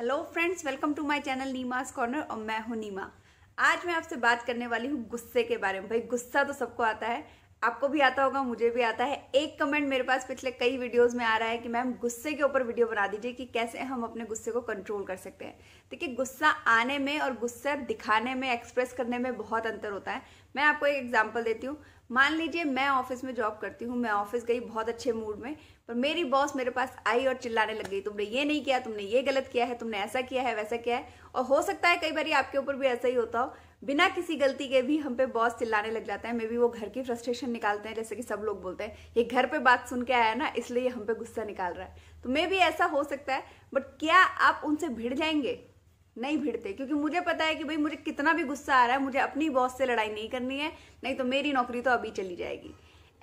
hello friends welcome to my channel Neema's corner और मैं हूं नीमा आज मैं आपसे बात करने वाली हूं गुस्से के बारे में भाई गुस्सा तो सबको आता है आपको भी आता होगा मुझे भी आता है एक कमेंट मेरे पास पिछले कई वीडियोस में आ रहा है कि मैम गुस्से के ऊपर वीडियो बना दीजिए कि कैसे हम अपने गुस्से को कंट्रोल कर सकते हैं देखिए गुस्सा आने में और गुस्सा दिखाने में एक्सप्रेस करने में बहुत अंतर होता है मैं आपको एक एग्जाम्पल देती हूँ मान लीजिए मैं ऑफिस में जॉब करती हूँ मैं ऑफिस गई बहुत अच्छे मूड में पर मेरी बॉस मेरे पास आई और चिल्लाने लग गई तुमने ये नहीं किया तुमने ये गलत किया है तुमने ऐसा किया है वैसा किया है और हो सकता है कई बार आपके ऊपर भी ऐसा ही होता हो बिना किसी गलती के भी हम पे बॉस चिल्लाने लग जाता है मे भी वो घर की फ्रस्ट्रेशन निकालते हैं जैसे कि सब लोग बोलते हैं ये घर पे बात सुन के आया ना इसलिए ये हम पे गुस्सा निकाल रहा है तो मे भी ऐसा हो सकता है बट क्या आप उनसे भिड़ जाएंगे नहीं भिड़ते क्योंकि मुझे पता है कि भाई मुझे कितना भी गुस्सा आ रहा है मुझे अपनी बॉस से लड़ाई नहीं करनी है नहीं तो मेरी नौकरी तो अभी चली जाएगी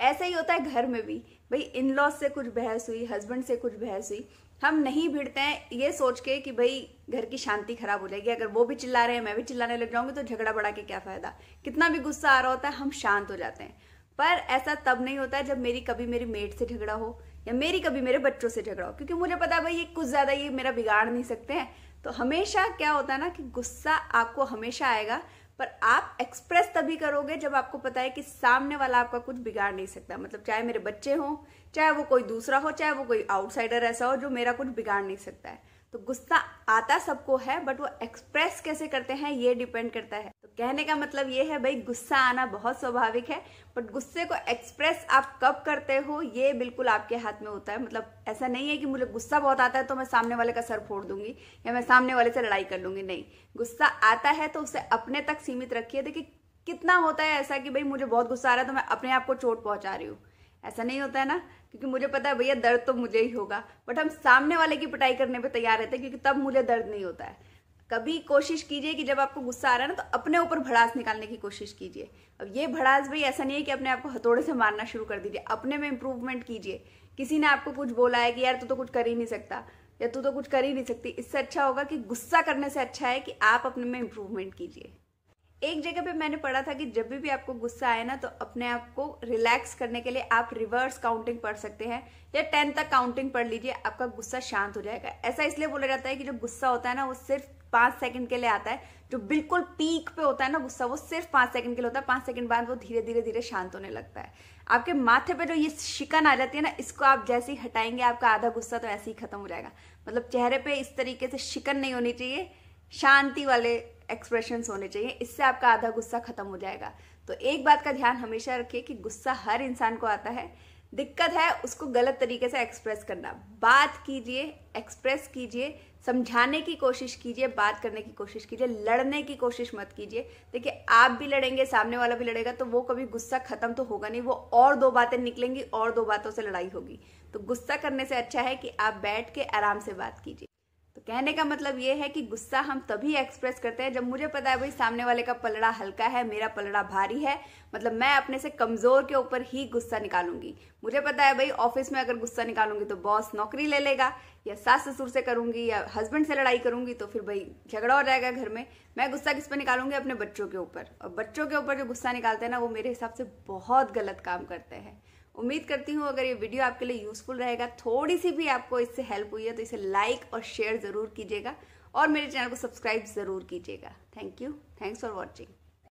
ऐसा ही होता है घर में भी भाई इन लॉज से कुछ बहस हुई हस्बैंड से कुछ बहस हुई हम नहीं भिड़ते हैं ये सोच के कि भाई घर की शांति खराब हो जाएगी अगर वो भी चिल्ला रहे हैं मैं भी चिल्लाने लग जाऊंगी तो झगड़ा बढ़ा के क्या फायदा कितना भी गुस्सा आ रहा होता है हम शांत हो जाते हैं पर ऐसा तब नहीं होता है जब मेरी कभी मेरी मेट से झगड़ा हो या मेरी कभी मेरे बच्चों से झगड़ा हो क्योंकि मुझे पता है भाई ये कुछ ज़्यादा ये मेरा बिगाड़ नहीं सकते हैं तो हमेशा क्या होता है ना कि गुस्सा आपको हमेशा आएगा पर आप एक्सप्रेस तभी करोगे जब आपको पता है कि सामने वाला आपका कुछ बिगाड़ नहीं सकता मतलब चाहे मेरे बच्चे हों चाहे वो कोई दूसरा हो चाहे वो कोई आउटसाइडर ऐसा हो जो मेरा कुछ बिगाड़ नहीं सकता है तो गुस्सा आता सबको है बट वो एक्सप्रेस कैसे करते हैं ये डिपेंड करता है तो कहने का मतलब ये है भाई गुस्सा आना बहुत स्वाभाविक है बट गुस्से को एक्सप्रेस आप कब करते हो ये बिल्कुल आपके हाथ में होता है मतलब ऐसा नहीं है कि मुझे गुस्सा बहुत आता है तो मैं सामने वाले का सर फोड़ दूंगी या मैं सामने वाले से लड़ाई कर लूंगी नहीं गुस्सा आता है तो उसे अपने तक सीमित रखिए देखिए कितना होता है ऐसा कि भाई मुझे बहुत गुस्सा आ रहा है तो मैं अपने आप को चोट पहुंचा रही हूँ ऐसा नहीं होता है ना क्योंकि मुझे पता है भैया दर्द तो मुझे ही होगा बट हम सामने वाले की पिटाई करने पर तैयार रहते हैं क्योंकि तब मुझे दर्द नहीं होता है कभी कोशिश कीजिए कि जब आपको गुस्सा आ रहा है ना तो अपने ऊपर भड़ास निकालने की कोशिश कीजिए अब ये भड़ास भाई ऐसा नहीं है कि अपने आप को हथौड़े से मारना शुरू कर दीजिए अपने में इम्प्रूवमेंट कीजिए किसी ने आपको कुछ बोला है कि यार तू तो कुछ कर ही नहीं सकता या तू तो कुछ कर ही नहीं सकती इससे अच्छा होगा कि गुस्सा करने से अच्छा है कि आप अपने में इम्प्रूवमेंट कीजिए एक जगह पे मैंने पढ़ा था कि जब भी आपको गुस्सा आए ना तो अपने आप को रिलैक्स करने के लिए आप रिवर्स काउंटिंग पढ़ सकते हैं या टेन तक काउंटिंग पढ़ लीजिए आपका गुस्सा शांत हो जाएगा ऐसा इसलिए बोला जाता है कि जो गुस्सा होता है ना वो सिर्फ पांच सेकंड के लिए आता है जो बिल्कुल पीक पे होता है ना गुस्सा वो सिर्फ पांच सेकंड के लिए होता है पांच सेकंड बाद वो धीरे धीरे धीरे शांत होने लगता है आपके माथे पे जो ये शिकन आ जाती है ना इसको आप जैसे ही हटाएंगे आपका आधा गुस्सा तो ऐसे ही खत्म हो जाएगा मतलब चेहरे पे इस तरीके से शिकन नहीं होनी चाहिए शांति वाले एक्सप्रेशन होने चाहिए इससे आपका आधा गुस्सा खत्म हो जाएगा तो एक बात का ध्यान हमेशा रखिए कि गुस्सा हर इंसान को आता है दिक्कत है उसको गलत तरीके से एक्सप्रेस करना बात कीजिए एक्सप्रेस कीजिए समझाने की कोशिश कीजिए बात करने की कोशिश कीजिए लड़ने की कोशिश मत कीजिए देखिए आप भी लड़ेंगे सामने वाला भी लड़ेगा तो वो कभी गुस्सा खत्म तो होगा नहीं वो और दो बातें निकलेंगी और दो बातों से लड़ाई होगी तो गुस्सा करने से अच्छा है कि आप बैठ के आराम से बात कीजिए कहने का मतलब ये है कि गुस्सा हम तभी एक्सप्रेस करते हैं जब मुझे पता है भाई सामने वाले का पलड़ा हल्का है मेरा पलड़ा भारी है मतलब मैं अपने से कमज़ोर के ऊपर ही गुस्सा निकालूंगी मुझे पता है भाई ऑफिस में अगर गुस्सा निकालूंगी तो बॉस नौकरी ले लेगा या सास ससुर से करूंगी या हस्बैंड से लड़ाई करूंगी तो फिर भाई झगड़ा हो जाएगा घर में मैं गुस्सा किस पर निकालूंगी अपने बच्चों के ऊपर और बच्चों के ऊपर जो गुस्सा निकालते हैं ना वो मेरे हिसाब से बहुत गलत काम करते हैं उम्मीद करती हूँ अगर ये वीडियो आपके लिए यूजफुल रहेगा थोड़ी सी भी आपको इससे हेल्प हुई है तो इसे लाइक और शेयर ज़रूर कीजिएगा और मेरे चैनल को सब्सक्राइब ज़रूर कीजिएगा thank you thanks for watching